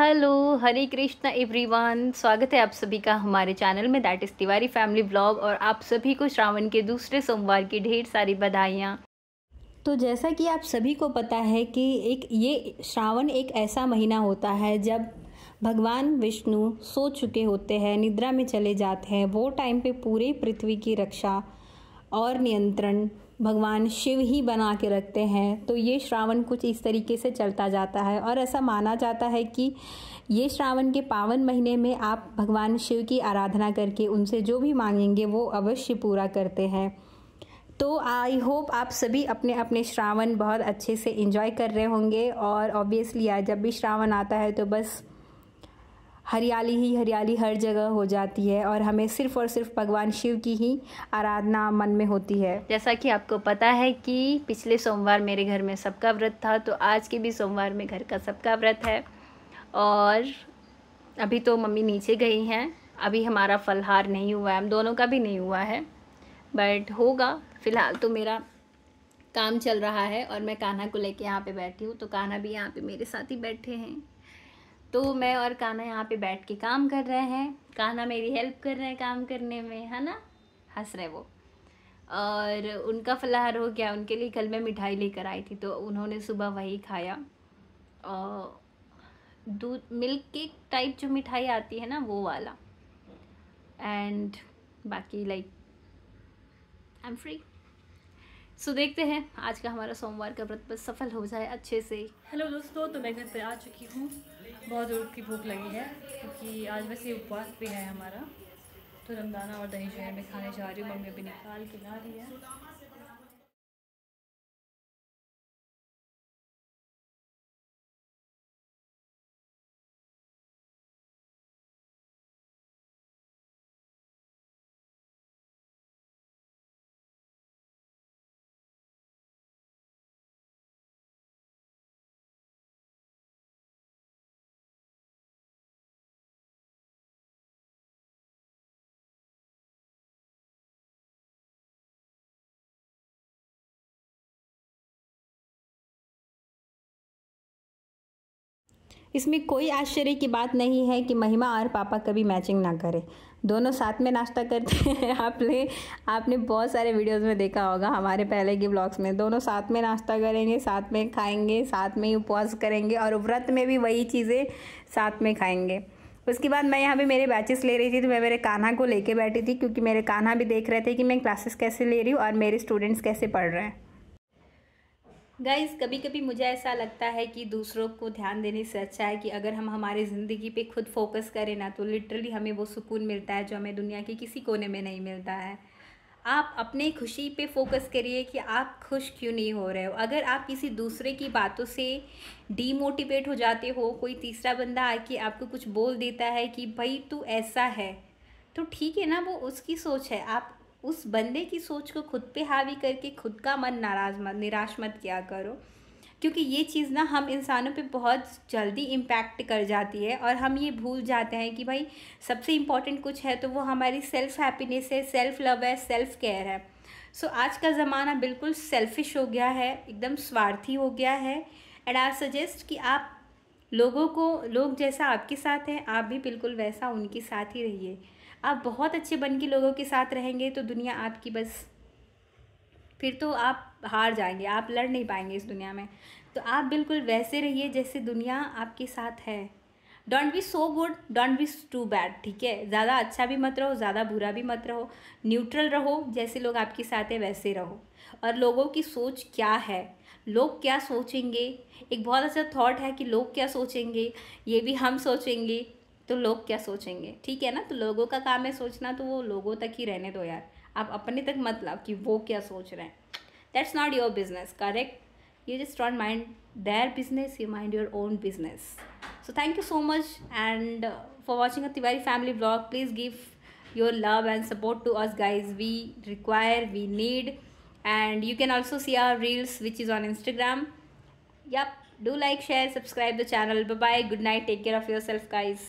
hello हरे Krishna everyone स्वागत है आप सभी का हमारे चैनल में that is Tiwari family blog और आप सभी को श्रावण के दूसरे सोमवार की ढेर सारी बधाइयाँ तो जैसा कि आप सभी को पता है कि एक ये श्रावण एक ऐसा महीना होता है जब भगवान विष्णु सो चुके होते हैं निद्रा में चले जाते हैं वो टाइम पे पूरे पृथ्वी की रक्षा और नियंत्रण भगवान शिव ही बना के रखते हैं तो ये श्रावण कुछ इस तरीके से चलता जाता है और ऐसा माना जाता है कि ये श्रावण के पावन महीने में आप भगवान शिव की आराधना करके उनसे जो भी मांगेंगे वो अवश्य पूरा करते हैं तो आई होप आप सभी अपने अपने श्रावण बहुत अच्छे से इंजॉय कर रहे होंगे और ऑब्वियसली आज जब भी श्रावण आता है तो बस हरियाली ही हरियाली हर जगह हो जाती है और हमें सिर्फ और सिर्फ भगवान शिव की ही आराधना मन में होती है जैसा कि आपको पता है कि पिछले सोमवार मेरे घर में सबका व्रत था तो आज के भी सोमवार में घर का सबका व्रत है और अभी तो मम्मी नीचे गई हैं अभी हमारा फलहार नहीं हुआ है हम दोनों का भी नहीं हुआ है बट होगा फ़िलहाल तो मेरा काम चल रहा है और मैं कान्हा को लेके यहाँ पे बैठी हूँ तो कान्हा भी यहाँ पे मेरे साथ ही बैठे हैं तो मैं और काना यहाँ पे बैठ के काम कर रहे हैं काना मेरी हेल्प कर रहे हैं काम करने में है ना हंस रहे वो और उनका फलाहार हो गया उनके लिए कल मैं मिठाई लेकर आई थी तो उन्होंने सुबह वही खाया दूध मिल्क केक टाइप जो मिठाई आती है ना वो वाला एंड बाकी like I am free so देखते हैं आज का हमारा सोमवार का व्रत बस सफल हो जाए अच्छे से हेलो दोस्तों तो मैं घर पर आ चुकी हूँ बहुत दूर की भूख लगी है क्योंकि आज वैसे उपवास भी है हमारा तो रमदाना और दही जो है मैं खाने जा रही हूँ मम्मी अभी निकाल के ला रही है इसमें कोई आश्चर्य की बात नहीं है कि महिमा और पापा कभी मैचिंग ना करें दोनों साथ में नाश्ता करते हैं आपने आपने बहुत सारे वीडियोस में देखा होगा हमारे पहले के ब्लॉग्स में दोनों साथ में नाश्ता करेंगे साथ में खाएंगे साथ में ही उपवास करेंगे और व्रत में भी वही चीज़ें साथ में खाएंगे उसके बाद मैं यहाँ पे मेरे बैचेस ले रही थी तो मैं मेरे कान्हा को लेके बैठी थी क्योंकि मेरे कान्हा भी देख रहे थे कि मैं क्लासेस कैसे ले रही हूँ और मेरे स्टूडेंट्स कैसे पढ़ रहे हैं गाइज़ कभी कभी मुझे ऐसा लगता है कि दूसरों को ध्यान देने से अच्छा है कि अगर हम हमारे ज़िंदगी पे खुद फोकस करें ना तो लिटरली हमें वो सुकून मिलता है जो हमें दुनिया के किसी कोने में नहीं मिलता है आप अपने खुशी पे फोकस करिए कि आप खुश क्यों नहीं हो रहे हो अगर आप किसी दूसरे की बातों से डीमोटिवेट हो जाते हो कोई तीसरा बंदा आके आपको कुछ बोल देता है कि भाई तू ऐसा है तो ठीक है ना वो उसकी सोच है आप उस बंदे की सोच को खुद पे हावी करके खुद का मन नाराज मत निराश मत किया करो क्योंकि ये चीज़ ना हम इंसानों पे बहुत जल्दी इम्पैक्ट कर जाती है और हम ये भूल जाते हैं कि भाई सबसे इम्पॉर्टेंट कुछ है तो वो हमारी सेल्फ़ हैप्पीनेस है सेल्फ़ लव है सेल्फ़ केयर है सो so, आज का ज़माना बिल्कुल सेल्फिश हो गया है एकदम स्वार्थी हो गया है एंड आई सजेस्ट कि आप लोगों को लोग जैसा आपके साथ हैं आप भी बिल्कुल वैसा उनके साथ ही रहिए आप बहुत अच्छे बन के लोगों के साथ रहेंगे तो दुनिया आपकी बस फिर तो आप हार जाएंगे आप लड़ नहीं पाएंगे इस दुनिया में तो आप बिल्कुल वैसे रहिए जैसे दुनिया आपके साथ है don't be so good don't be too bad ठीक है ज़्यादा अच्छा भी मत रहो ज़्यादा बुरा भी मत रहो न्यूट्रल रहो जैसे लोग आपके साथ हैं वैसे रहो और लोगों की सोच क्या है लोग क्या सोचेंगे एक बहुत अच्छा थॉट है कि लोग क्या सोचेंगे ये भी हम सोचेंगे तो लोग क्या सोचेंगे ठीक है ना तो लोगों का काम है सोचना तो वो लोगों तक ही रहने दो यार आप अपने तक मत लाओ कि वो क्या सोच रहे हैं that's not your business correct you just don't mind their business you mind your own business so thank you so much and for watching a Tiwari family blog please give your love and support to us guys we require we need and you can also see our reels which is on instagram yep do like share subscribe the channel bye bye good night take care of yourself guys